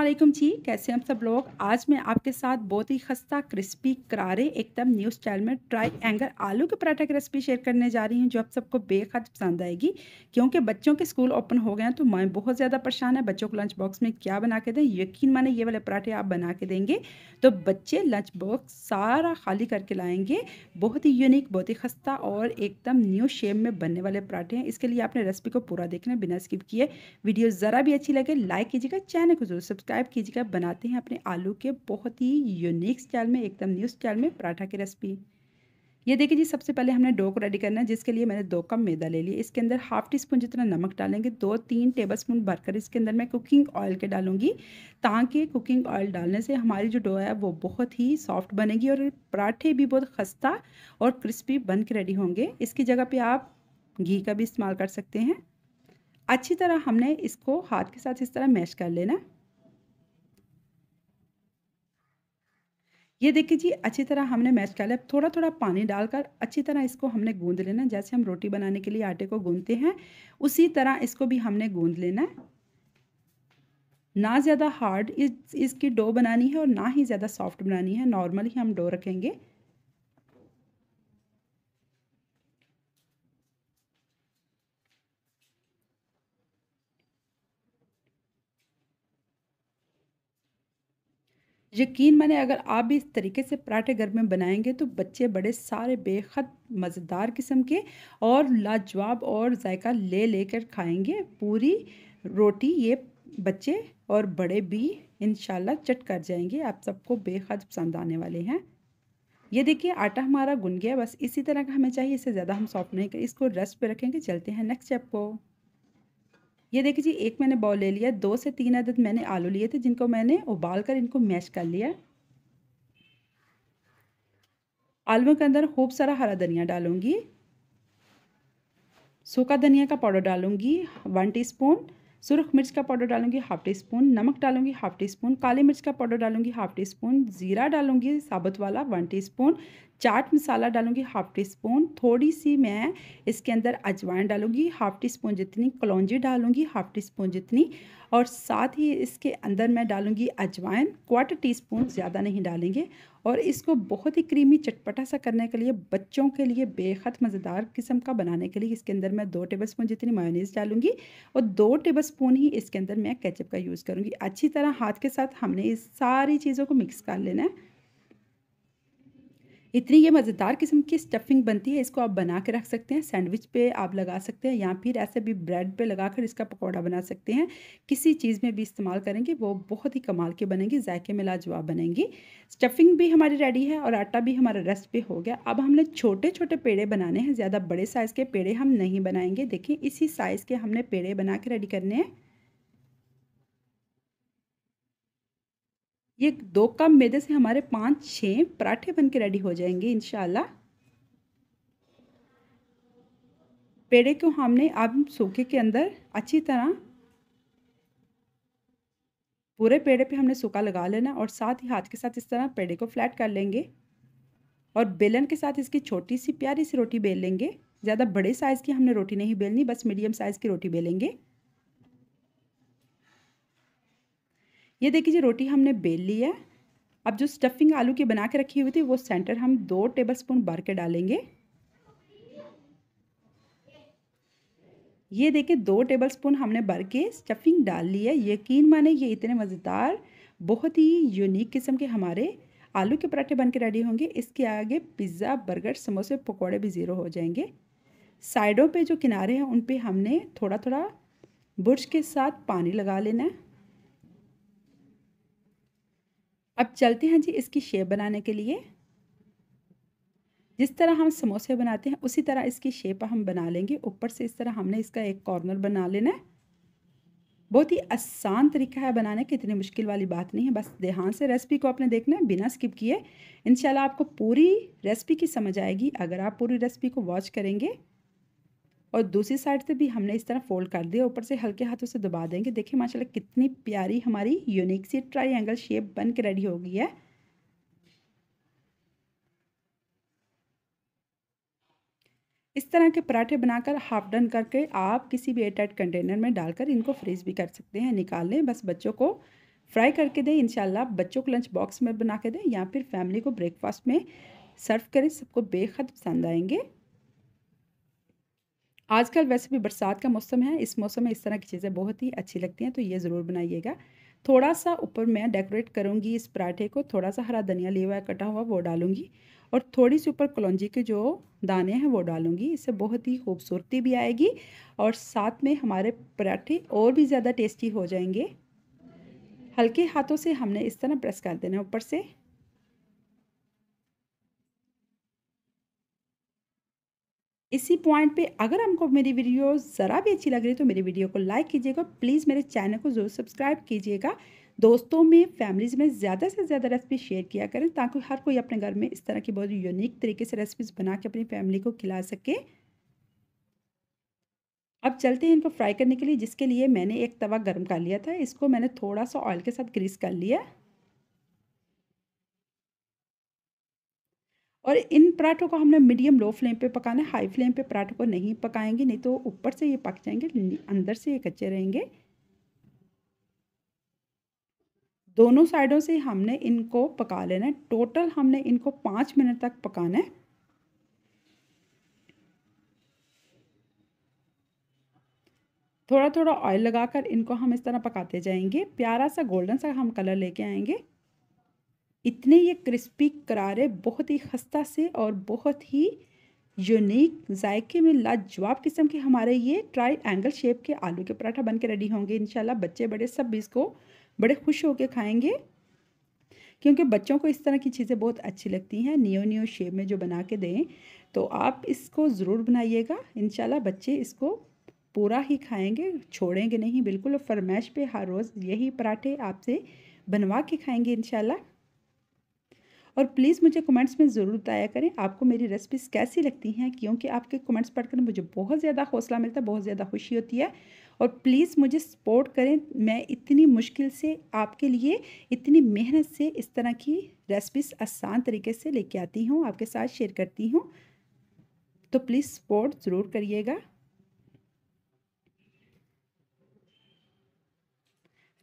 असलम जी कैसे हम सब लोग आज मैं आपके साथ बहुत ही खस्ता क्रिस्पी करारे एकदम न्यू स्टाइल में ट्राई एंगर आलू के पराठा की रेसिपी शेयर करने जा रही हूँ जो आप सबको बेहद पसंद आएगी क्योंकि बच्चों के स्कूल ओपन हो गए हैं तो माएँ बहुत ज़्यादा परेशान है बच्चों को लंच बॉक्स में क्या बना के दें यकीन माने ये वाले पराठे आप बना के देंगे तो बच्चे लंच बॉक्स सारा खाली करके लाएँगे बहुत ही यूनिक बहुत ही खस्ता और एकदम न्यू शेप में बनने वाले पराठे हैं इसके लिए आपने रेसिपी को पूरा देखना बिना स्किप किए वीडियो ज़रा भी अच्छी लगे लाइक कीजिएगा चैनल को जरूर सब्सक्राइब सब्सक्राइब कीजिएगा बनाते हैं अपने आलू के बहुत ही यूनिक स्टाइल में एकदम न्यू स्टाइल में पराठा की रेसिपी ये देखिए जी सबसे पहले हमने डो को रेडी करना है जिसके लिए मैंने दो कप मैदा ले लिया इसके अंदर हाफ टी स्पून जितना नमक डालेंगे दो तीन टेबल स्पून भरकर इसके अंदर मैं कुकिंग ऑयल के डालूंगी ताकि कुकिंग ऑयल डालने से हमारी जो डो है वो बहुत ही सॉफ्ट बनेगी और पराठे भी बहुत खस्ता और क्रिस्पी बन के रेडी होंगे इसकी जगह पर आप घी का भी इस्तेमाल कर सकते हैं अच्छी तरह हमने इसको हाथ के साथ इस तरह मैश कर लेना ये देखिए जी अच्छी तरह हमने मैश कर लिया थोड़ा थोड़ा पानी डालकर अच्छी तरह इसको हमने गूंद लेना जैसे हम रोटी बनाने के लिए आटे को गूंदते हैं उसी तरह इसको भी हमने गूंद लेना है ना ज़्यादा हार्ड इस इसकी डो बनानी है और ना ही ज़्यादा सॉफ्ट बनानी है नॉर्मल ही हम डो रखेंगे यकीन माने अगर आप भी इस तरीके से पराठे घर में बनाएंगे तो बच्चे बड़े सारे बेहद मज़ेदार किस्म के और लाजवाब और जायका ले लेकर खाएंगे पूरी रोटी ये बच्चे और बड़े भी इन चट कर जाएंगे आप सबको बेहद पसंद आने वाले हैं ये देखिए आटा हमारा गुन गया बस इसी तरह का हमें चाहिए इससे ज़्यादा हम सॉफ्ट नहीं करें इसको रेस्ट पे रखेंगे चलते हैं नेक्स्ट स्टेप को ये देखिए जी एक मैंने बॉल ले लिया दो से तीन अदद मैंने आलू लिए थे जिनको मैंने उबाल कर इनको मैश कर लिया आलुओं के अंदर खूब सारा हरा धनिया डालूंगी सूखा धनिया का पाउडर डालूंगी वन टीस्पून सुरख मिर्च का पाउडर डालूंगी हाफ टी स्पून नमक डालूंगी हाफ टी स्पून काली मिर्च का पाउडर डालूंगी हाफ टी स्पून ज़ीरा डालूंगी साबुत वाला one teaspoon chaat masala डालूंगी हाफ टी स्पून थोड़ी सी मैं इसके अंदर अजवाइन डालूंगी हाफ टी स्पून जितनी कलौजी डालूंगी हाफ टी स्पून जितनी और साथ ही इसके अंदर मैं डालूंगी अजवाइन क्वार्टर टी स्पून ज़्यादा नहीं डालेंगे और इसको बहुत ही क्रीमी चटपटा सा करने के लिए बच्चों के लिए बेहद मज़ेदार किस्म का बनाने के लिए इसके अंदर मैं दो टेबल स्पून जितनी मायोनीज़ डालूंगी और दो टेबल स्पून ही इसके अंदर मैं केचप का यूज़ करूँगी अच्छी तरह हाथ के साथ हमने इस सारी चीज़ों को मिक्स कर लेना है इतनी ये मज़ेदार किस्म की स्टफिंग बनती है इसको आप बना के रख सकते हैं सैंडविच पे आप लगा सकते हैं या फिर ऐसे भी ब्रेड पे लगा कर इसका पकौड़ा बना सकते हैं किसी चीज़ में भी इस्तेमाल करेंगे वो बहुत ही कमाल के बनेंगी जायके में लाजवाब बनेंगी स्टफिंग भी हमारी रेडी है और आटा भी हमारा रेस्ट पे हो गया अब हमने छोटे छोटे पेड़े बनाने हैं ज़्यादा बड़े साइज़ के पेड़े हम नहीं बनाएंगे देखें इसी साइज़ के हमने पेड़े बना के रेडी करने हैं ये दो कप मैदे से हमारे पाँच छः पराठे बन के रेडी हो जाएंगे इन पेड़े को हमने अब सूखे के अंदर अच्छी तरह पूरे पेड़े पे हमने सूखा लगा लेना और साथ ही हाथ के साथ इस तरह पेड़े को फ्लैट कर लेंगे और बेलन के साथ इसकी छोटी सी प्यारी सी रोटी बेल लेंगे ज़्यादा बड़े साइज़ की हमने रोटी नहीं बेलनी बस मीडियम साइज़ की रोटी बेलेंगे ये देखिए रोटी हमने बेल ली है अब जो स्टफिंग आलू की बना के रखी हुई थी वो सेंटर हम दो टेबल स्पून भर के डालेंगे ये देखिए दो टेबल स्पून हमने भर के स्टफिंग डाल ली है यकीन माने ये इतने मज़ेदार बहुत ही यूनिक किस्म के हमारे आलू के पराठे बन के रेडी होंगे इसके आगे पिज़्ज़ा बर्गर समोसे पकौड़े भी ज़ीरो हो जाएंगे साइडों पे जो किनारे हैं उन पे हमने थोड़ा थोड़ा बुरश के साथ पानी लगा लेना है अब चलते हैं जी इसकी शेप बनाने के लिए जिस तरह हम समोसे बनाते हैं उसी तरह इसकी शेप हम बना लेंगे ऊपर से इस तरह हमने इसका एक कॉर्नर बना लेना है बहुत ही आसान तरीका है बनाने की इतनी मुश्किल वाली बात नहीं है बस ध्यान से रेसिपी को आपने देखना है बिना स्किप किए इंशाल्लाह आपको पूरी रेसिपी की समझ आएगी अगर आप पूरी रेसिपी को वॉच करेंगे और दूसरी साइड से भी हमने इस तरह फोल्ड कर दिया ऊपर से हल्के हाथों से दबा देंगे देखिए माशाल्लाह कितनी प्यारी हमारी यूनिक सी ट्राइंगल शेप बन के रेडी हो गई है इस तरह के पराठे बनाकर हाफ डन करके आप किसी भी एयरटाइट कंटेनर में डालकर इनको फ्रीज भी कर सकते हैं निकाल लें बस बच्चों को फ्राई करके दें इनशाला बच्चों को लंच बॉक्स में बना के दें या फिर फैमिली को ब्रेकफास्ट में सर्व करें सबको बेहद पसंद आएंगे आजकल वैसे भी बरसात का मौसम है इस मौसम में इस तरह की चीज़ें बहुत ही अच्छी लगती हैं तो ये ज़रूर बनाइएगा थोड़ा सा ऊपर मैं डेकोरेट करूँगी इस पराठे को थोड़ा सा हरा धनिया लिया हुआ कटा हुआ वो डालूँगी और थोड़ी सी ऊपर कलौजी के जो दाने हैं वो डालूँगी इससे बहुत ही खूबसूरती भी आएगी और साथ में हमारे पराठे और भी ज़्यादा टेस्टी हो जाएंगे हल्के हाथों से हमने इस तरह प्रेस कर देना ऊपर से इसी पॉइंट पे अगर हमको मेरी वीडियो ज़रा भी अच्छी लग रही तो मेरी वीडियो को लाइक कीजिएगा प्लीज़ मेरे चैनल को जरूर सब्सक्राइब कीजिएगा दोस्तों में फैमिलीज़ में ज़्यादा से ज़्यादा रेसिपी शेयर किया करें ताकि हर कोई अपने घर में इस तरह की बहुत यूनिक तरीके से रेसिपीज़ बना के अपनी फैमिली को खिला सके अब चलते हैं इनको फ्राई करने के लिए जिसके लिए मैंने एक तवा गर्म कर लिया था इसको मैंने थोड़ा सा ऑयल के साथ ग्रीस कर लिया और इन पराठों को हमने मीडियम लो फ्लेम पे पकाना है हाई फ्लेम पे पराठों को नहीं पकाएंगे नहीं तो ऊपर से ये पक जाएंगे अंदर से ये कच्चे रहेंगे दोनों साइडों से हमने इनको पका लेना है टोटल हमने इनको पाँच मिनट तक पकाना है थोड़ा थोड़ा ऑयल लगाकर इनको हम इस तरह पकाते जाएंगे प्यारा सा गोल्डन सा हम कलर लेके आएंगे इतने ये क्रिस्पी करारे बहुत ही खस्ता से और बहुत ही यूनिक जायके में लाजवाब किस्म के हमारे ये ट्राई एंगल शेप के आलू के पराठा बन के रेडी होंगे इनशाला बच्चे बड़े सब भी इसको बड़े खुश होकर खाएंगे क्योंकि बच्चों को इस तरह की चीज़ें बहुत अच्छी लगती हैं न्यो न्यो शेप में जो बना के दें तो आप इसको ज़रूर बनाइएगा इन बच्चे इसको पूरा ही खाएंगे छोड़ेंगे नहीं बिल्कुल फरमाइश पे हर रोज़ यही पराठे आपसे बनवा के खाएंगे इनशाला और प्लीज़ मुझे कमेंट्स में ज़रूर बताया करें आपको मेरी रेसिपीज़ कैसी लगती हैं क्योंकि आपके कमेंट्स पढ़कर मुझे बहुत ज़्यादा हौसला मिलता है बहुत ज़्यादा खुशी होती है और प्लीज़ मुझे सपोर्ट करें मैं इतनी मुश्किल से आपके लिए इतनी मेहनत से इस तरह की रेसिपीज़ आसान तरीके से लेके आती हूँ आपके साथ शेयर करती हूँ तो प्लीज़ सपोर्ट ज़रूर करिएगा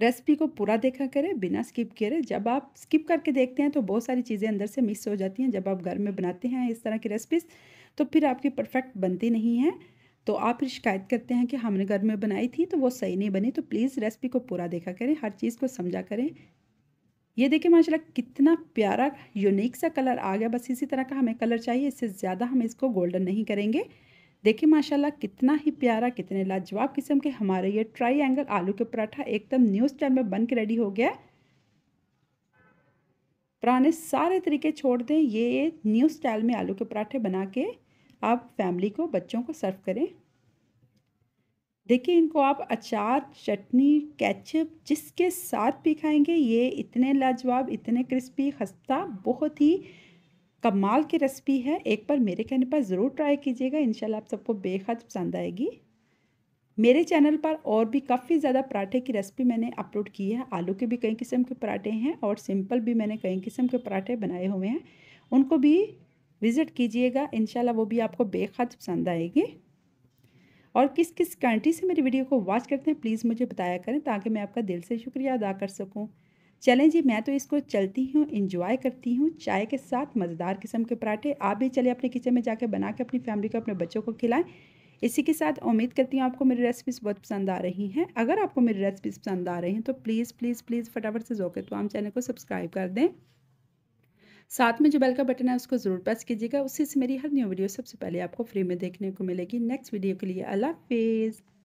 रेसिपी को पूरा देखा करें बिना स्किप करे जब आप स्किप करके देखते हैं तो बहुत सारी चीज़ें अंदर से मिस हो जाती हैं जब आप घर में बनाते हैं इस तरह की रेसिपीज़ तो फिर आपकी परफेक्ट बनती नहीं है तो आप फिर शिकायत करते हैं कि हमने घर में बनाई थी तो वो सही नहीं बनी तो प्लीज़ रेसिपी को पूरा देखा करें हर चीज़ को समझा करें ये देखिए माशाला कितना प्यारा यूनिक सा कलर आ गया बस इसी तरह का हमें कलर चाहिए इससे ज़्यादा हम इसको गोल्डन नहीं करेंगे देखिए माशाल्लाह कितना ही प्यारा कितने लाजवाब किस्म के हमारे ये ट्राई एंगल आलू के पराठा एकदम न्यू स्टाइल में बन के रेडी हो गया पुराने सारे तरीके छोड़ दें ये न्यू स्टाइल में आलू के पराठे बना के आप फैमिली को बच्चों को सर्व करें देखिए इनको आप अचार चटनी कैचअप जिसके साथ भी खाएंगे ये इतने लाजवाब इतने क्रिस्पी खस्ता बहुत ही कमाल की रेसिपी है एक बार मेरे कहने पर ज़रूर ट्राई कीजिएगा इंशाल्लाह आप सबको बेहद पसंद आएगी मेरे चैनल पर और भी काफ़ी ज़्यादा पराठे की रेसिपी मैंने अपलोड की है आलू के भी कई किस्म के पराठे हैं और सिंपल भी मैंने कई किस्म के पराठे बनाए हुए हैं उनको भी विज़िट कीजिएगा इन वो भी आपको बेहद पसंद आएगी और किस किस कंट्री से मेरी वीडियो को वॉच करते हैं प्लीज़ मुझे बताया करें ताकि मैं आपका दिल से शुक्रिया अदा कर सकूँ चलें जी मैं तो इसको चलती हूँ इंजॉय करती हूँ चाय के साथ मज़ेदार किस्म के पराठे आप भी चले अपने किचन में जाके बना के अपनी फैमिली को अपने बच्चों को खिलाएं इसी के साथ उम्मीद करती हूँ आपको मेरी रेसिपीज़ बहुत पसंद आ रही हैं अगर आपको मेरी रेसिपीज़ पसंद आ रही हैं तो प्लीज़ प्लीज़ प्लीज़ फटाफट से जोके तो चैनल को सब्सक्राइब कर दें साथ में जो बेल का बटन है उसको ज़रूर प्रेस कीजिएगा उससे मेरी हर न्यू वीडियो सबसे पहले आपको फ्री में देखने को मिलेगी नेक्स्ट वीडियो के लिए अल्लाह हाफिज़